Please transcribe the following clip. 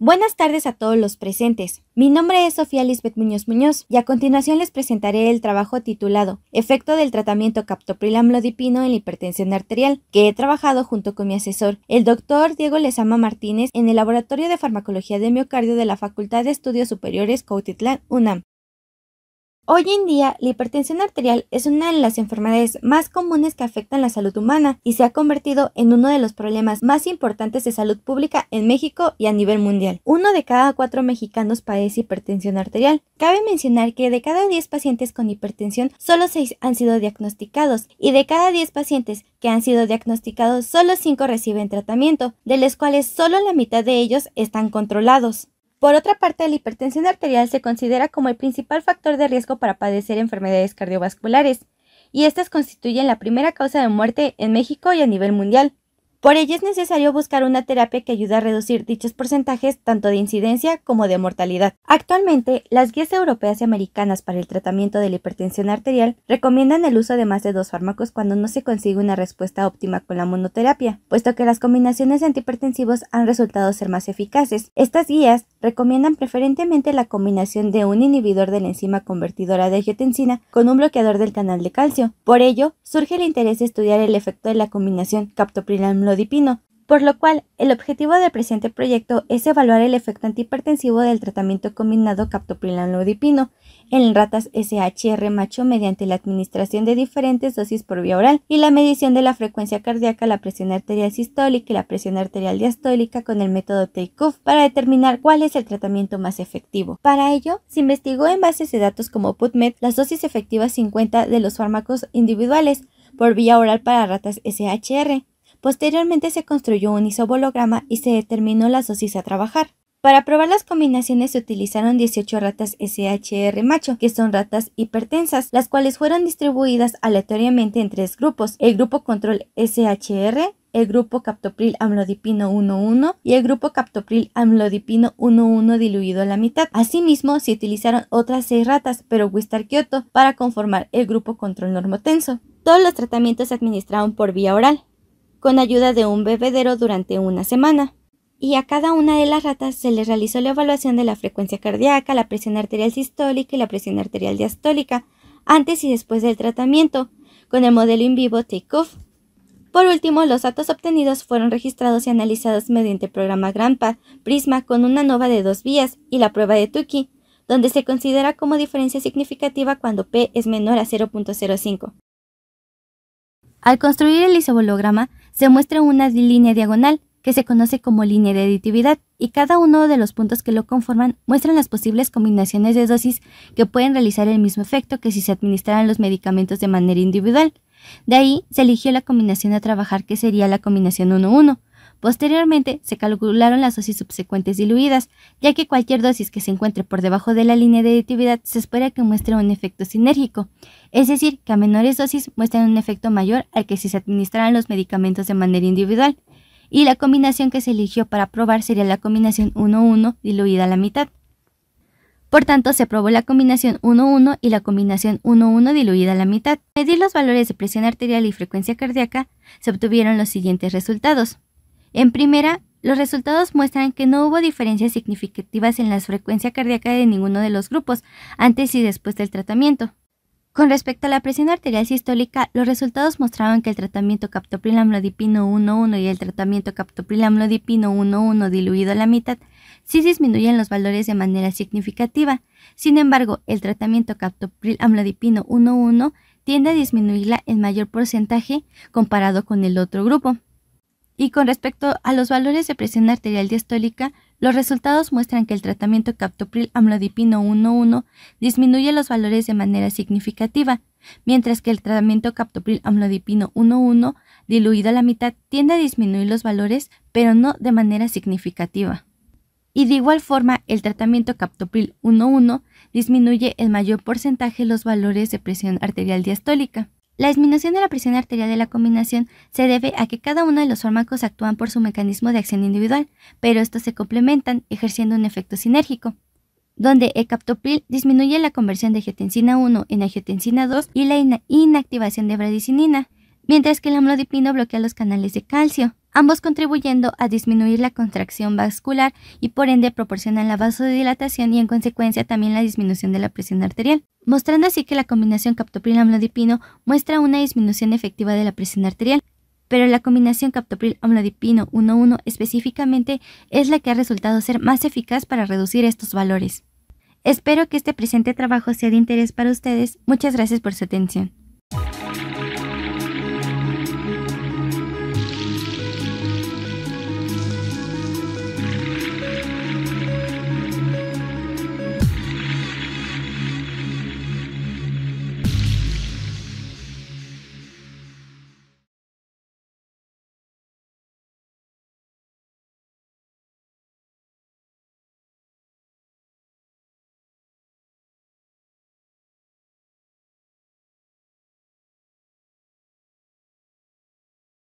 Buenas tardes a todos los presentes. Mi nombre es Sofía Lisbeth Muñoz Muñoz y a continuación les presentaré el trabajo titulado Efecto del tratamiento captoprilamlodipino en la hipertensión arterial, que he trabajado junto con mi asesor, el doctor Diego Lezama Martínez, en el Laboratorio de Farmacología de Miocardio de la Facultad de Estudios Superiores Cautitlán UNAM. Hoy en día, la hipertensión arterial es una de las enfermedades más comunes que afectan la salud humana y se ha convertido en uno de los problemas más importantes de salud pública en México y a nivel mundial. Uno de cada cuatro mexicanos padece hipertensión arterial. Cabe mencionar que de cada 10 pacientes con hipertensión, solo 6 han sido diagnosticados y de cada 10 pacientes que han sido diagnosticados, solo 5 reciben tratamiento, de los cuales solo la mitad de ellos están controlados. Por otra parte, la hipertensión arterial se considera como el principal factor de riesgo para padecer enfermedades cardiovasculares, y estas constituyen la primera causa de muerte en México y a nivel mundial. Por ello es necesario buscar una terapia que ayude a reducir dichos porcentajes tanto de incidencia como de mortalidad. Actualmente, las guías europeas y americanas para el tratamiento de la hipertensión arterial recomiendan el uso de más de dos fármacos cuando no se consigue una respuesta óptima con la monoterapia, puesto que las combinaciones de antihipertensivos han resultado ser más eficaces. Estas guías recomiendan preferentemente la combinación de un inhibidor de la enzima convertidora de angiotensina con un bloqueador del canal de calcio. Por ello, surge el interés de estudiar el efecto de la combinación captopril por lo cual el objetivo del presente proyecto es evaluar el efecto antihipertensivo del tratamiento combinado captopril en ratas SHR macho mediante la administración de diferentes dosis por vía oral y la medición de la frecuencia cardíaca, la presión arterial sistólica y la presión arterial diastólica con el método TEC-Off para determinar cuál es el tratamiento más efectivo. Para ello, se investigó en bases de datos como PubMed las dosis efectivas 50 de los fármacos individuales por vía oral para ratas SHR, Posteriormente se construyó un isobolograma y se determinó la dosis a trabajar. Para probar las combinaciones se utilizaron 18 ratas SHR macho, que son ratas hipertensas, las cuales fueron distribuidas aleatoriamente en tres grupos, el grupo control SHR, el grupo captopril amlodipino 1,1 y el grupo captopril amlodipino 1,1 diluido a la mitad. Asimismo, se utilizaron otras 6 ratas, pero Wistar Kyoto, para conformar el grupo control normotenso. Todos los tratamientos se administraron por vía oral con ayuda de un bebedero durante una semana. Y a cada una de las ratas se les realizó la evaluación de la frecuencia cardíaca, la presión arterial sistólica y la presión arterial diastólica, antes y después del tratamiento, con el modelo in vivo Take-Off. Por último, los datos obtenidos fueron registrados y analizados mediante el programa grampa Prisma con una nova de dos vías y la prueba de Tukey, donde se considera como diferencia significativa cuando P es menor a 0.05. Al construir el isobolograma, se muestra una línea diagonal que se conoce como línea de aditividad y cada uno de los puntos que lo conforman muestran las posibles combinaciones de dosis que pueden realizar el mismo efecto que si se administraran los medicamentos de manera individual. De ahí se eligió la combinación a trabajar que sería la combinación 1-1, Posteriormente, se calcularon las dosis subsecuentes diluidas, ya que cualquier dosis que se encuentre por debajo de la línea de aditividad se espera que muestre un efecto sinérgico, es decir, que a menores dosis muestren un efecto mayor al que si se administraran los medicamentos de manera individual. Y la combinación que se eligió para probar sería la combinación 1-1 diluida a la mitad. Por tanto, se probó la combinación 1-1 y la combinación 1-1 diluida a la mitad. Medir los valores de presión arterial y frecuencia cardíaca, se obtuvieron los siguientes resultados. En primera, los resultados muestran que no hubo diferencias significativas en la frecuencia cardíaca de ninguno de los grupos, antes y después del tratamiento. Con respecto a la presión arterial sistólica, los resultados mostraban que el tratamiento captopril-amlodipino 1,1 y el tratamiento captopril-amlodipino 1,1 diluido a la mitad sí disminuyen los valores de manera significativa. Sin embargo, el tratamiento captopril-amlodipino 1,1 tiende a disminuirla en mayor porcentaje comparado con el otro grupo. Y con respecto a los valores de presión arterial diastólica, los resultados muestran que el tratamiento captopril amlodipino 1,1 disminuye los valores de manera significativa, mientras que el tratamiento captopril amlodipino 1,1 diluido a la mitad tiende a disminuir los valores, pero no de manera significativa. Y de igual forma, el tratamiento captopril 1,1 disminuye el mayor porcentaje los valores de presión arterial diastólica. La disminución de la presión arterial de la combinación se debe a que cada uno de los fármacos actúan por su mecanismo de acción individual, pero estos se complementan ejerciendo un efecto sinérgico, donde E-captopril disminuye la conversión de angiotensina 1 en angiotensina 2 y la inactivación de bradicinina, mientras que el amlodipino bloquea los canales de calcio, ambos contribuyendo a disminuir la contracción vascular y por ende proporcionan la vasodilatación y en consecuencia también la disminución de la presión arterial, mostrando así que la combinación captopril-amlodipino muestra una disminución efectiva de la presión arterial, pero la combinación captopril-amlodipino 1-1 específicamente es la que ha resultado ser más eficaz para reducir estos valores. Espero que este presente trabajo sea de interés para ustedes. Muchas gracias por su atención.